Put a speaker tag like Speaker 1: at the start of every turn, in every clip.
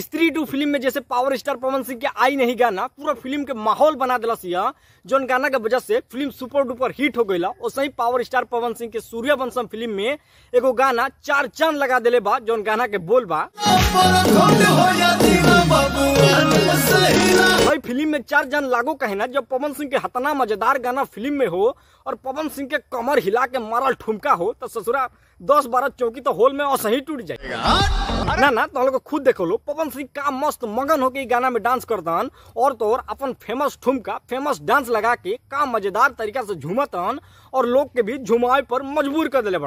Speaker 1: स्त्री to film में जैसे पावर स्टार पवन सिंह के आई नहीं गाना पूरा फिल्म के माहौल बना दिला यहाँ जो गाना के वजह से फिल्म सुपर डुपर हिट हो गई वैसे ही पावर स्टार पवन सिंह के वंशम फिल्म में एगो गाना चार चांद लगा दिले बा जो गाना के बोल बा में चार जन लागो कहना जब पवन सिंह के हतना मजेदार गाना फिल्म में हो और पवन सिंह के कमर हिला के मारल ठुमका हो तो ससुरा दस बारह चौकी तो होल में और सही टूट जाएगा ना ना तुम तो लोग खुद देखो लो पवन सिंह का मस्त मगन होके गाना में डांस कर दान और तो और अपन फेमस ठुमका फेमस डांस लगा के का मजेदार तरीका से झूमतन और लोग के भी झुमाए पर मजबूर कर दिले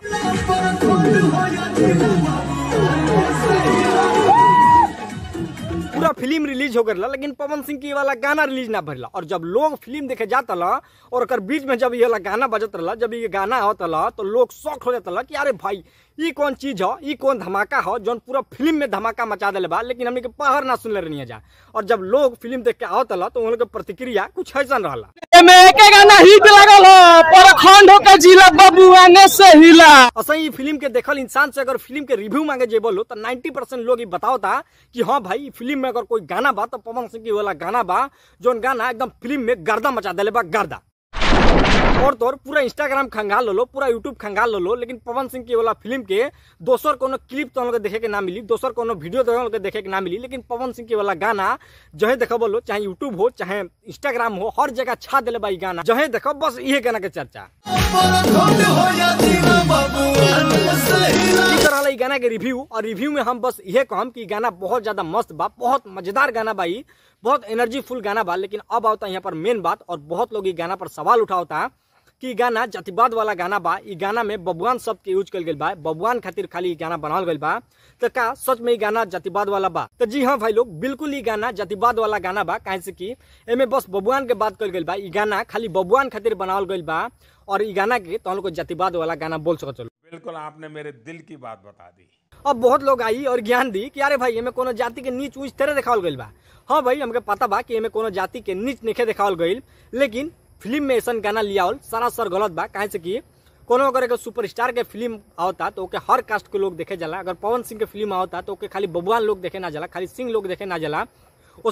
Speaker 1: पूरा फिल्म रिलीज हो गया लेकिन पवन सिंह की वाला गाना रिलीज ना भरल और जब लोग फिल्म देखे जाता ला और अगर बीच में जब ये वाला गाना बजत रहा जब ये गाना होता ला तो लोग शौक हो जाता ला कि अरे भाई ये कौन चीज हो ये कौन धमाका हो जो पूरा फिल्म में धमाका मचा दिल बा लेकिन हमने के पहर ना रही है जा और जब लोग फिल्म देख के आवत तो उन प्रतिक्रिया कुछ ऐसा रहा
Speaker 2: फिल्म
Speaker 1: के देखल इंसान से अगर फिल्म के रिव्यू मांगे जेबल हो तो 90 परसेंट लोग बताओ था कि हाँ भाई फिल्म में अगर कोई गाना बा तो पवन सिंह की वाला गाना बा जो गाना एकदम फिल्म में गर्दा मचा दिले बा गर्दा और तोर पूरा इंस्टाग्राम खंगाल लो पूरा यूट्यूब खंगाल लो लेकिन पवन सिंह की वाला फिल्म के दोसर को क्लिप तो हम देखे के ना मिली दोसर को वीडियो तो हम लोग देखे के ना मिली लेकिन पवन सिंह के वाला गाना जहे देखो बोलो चाहे यूट्यूब हो चाहे इंस्टाग्राम हो हर जगह छा दिले बाई गाना जहे देखो बस ये गाना के चर्चा रहा गाना के रिव्यू और रिव्यू में हम बस ये कहम कि गाना बहुत ज्यादा मस्त बा बहुत मजेदार गाना बाई बहुत एनर्जी फुल गाना बा लेकिन अब आता यहाँ पर मेन बात और बहुत लोग ये गाना पर सवाल उठाता कि गाना जातिवाद वाला गाना बा गाना में बबुआन शब्द के यूज कल गई बा बबुआन खातिर खाली गाना बनावल गई बा तो का सच में गाना जातिवाद वाला बा तो जी हाँ भाई लोग बिल्कुल गाना जातिवाद वाला गाना बा कहे से कि एमे बस बबुआन के बात कल बा गाना खाली बबुआन खातिर बनावल गई बा और इ गाना के तुम लोग जातिवाद वाला गाना बोल सको चलो बिल्कुल आपने मेरे दिल की बात बता दी अब बहुत लोग आई और ज्ञान दी कि अरे भाई एमे कोनो जाति के नीच ऊंच तेरे दिखावल गई बा हाँ भाई हमको पता बा कि एमे कोनो जाति के नीच नीचे दिखावल गई लेकिन फिल्म में ऐसा गाना लिया लियावल सरासर गलत बा कहे से कि कोनो अगर एक सुपरस्टार के फिल्म आता तो ओके हर कास्ट के लोग देखे जाला अगर पवन सिंह के फिल्म आता तो ओके खाली बबुआन लोग देखे ना जाला खाली सिंह लोग देखे ना जाला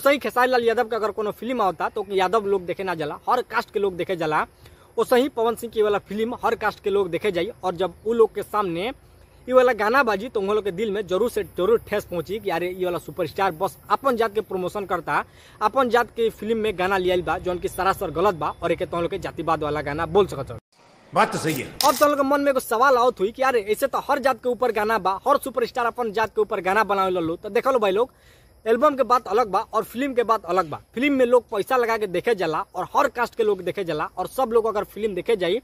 Speaker 1: ही खेसारी लाल यादव के अगर कोनो फिल्म आता तो यादव लोग देखे ना जाला हर कास्ट के लोग देखे जाला ही पवन सिंह की वाला फिल्म हर कास्ट के लोग देखे जाई और जब उ लोग के सामने ये वाला गाना बाजी तुम तो लोग के दिल में जरूर से जरूर ठेस पहुंची कि यार ये वाला सुपरस्टार बस अपन जात के प्रमोशन करता अपन जात के फिल्म में गाना लिया बा जो की सरासर गलत बा और एक तुम लोग के जातिवाद वाला गाना बोल सक बात तो सही है अब तुम तो लोग मन में एक सवाल आउत हुई कि यार ऐसे तो हर जात के ऊपर गाना बा हर सुपरस्टार अपन जात के ऊपर गाना बनावे लो तो देख लो भाई लोग एल्बम के बात अलग बा और फिल्म के बात अलग बा फिल्म में लोग पैसा लगा के देखे जाला और हर कास्ट के लोग देखे जाला और सब लोग अगर फिल्म देखे जाई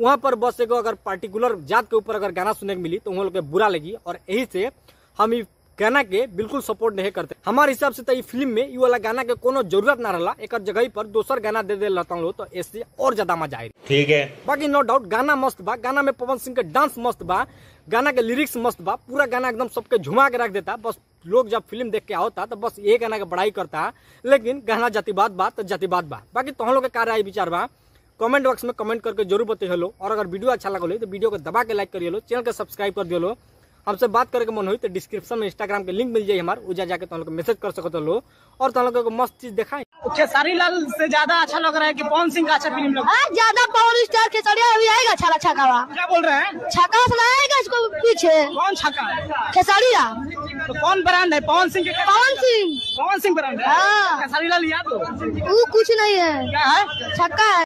Speaker 1: वहाँ पर बस एगो अगर पार्टिकुलर जात के ऊपर अगर गाना सुनने को मिली तो वहाँ लोग बुरा लगी और यही से हम गाना के बिल्कुल सपोर्ट नहीं करते हमारे हिसाब से तो ये फिल्म में ये वाला गाना के कोनो जरूरत ना रहा एक जगह पर दोसर गाना दे दे लता तो ऐसे और ज्यादा मजा आए ठीक है बाकी नो डाउट गाना मस्त बा गाना में पवन सिंह के डांस मस्त बा गाना के लिरिक्स मस्त बा पूरा गाना एकदम सबके झुमा के रख देता बस लोग जब फिल्म देख के आओता तो बस ये गाना के बड़ाई करता लेकिन गाना जातिवाद बा तो जातिवाद बा बाकी तुम तो लोग के कार्य विचार बा कमेंट बॉक्स में कमेंट करके जरूर बताइए लो और अगर वीडियो अच्छा लगे तो वीडियो को दबा के लाइक करिए लो चैनल को सब्सक्राइब कर दिए लो हमसे बात करके मन हुई तो डिस्क्रिप्शन में इंस्टाग्राम के लिंक मिल जाए हमारे उजा जाके तुम लोग मैसेज कर सकते लो और तुम लोग मस्त चीज दिखाए खेसारी लाल से ज्यादा अच्छा लग रहा है कि पवन सिंह का अच्छा फिल्म लग रहा है ज्यादा पवन स्टार खेसरिया अभी आएगा छाला छकावा क्या बोल रहे हैं छका आएगा इसको पीछे कौन छका खेसारिया तो कौन ब्रांड है पवन सिंह पवन सिंह पवन सिंह ब्रांड है हाँ। खेसारी लाल याद हो वो कुछ नहीं है क्या है छक्का है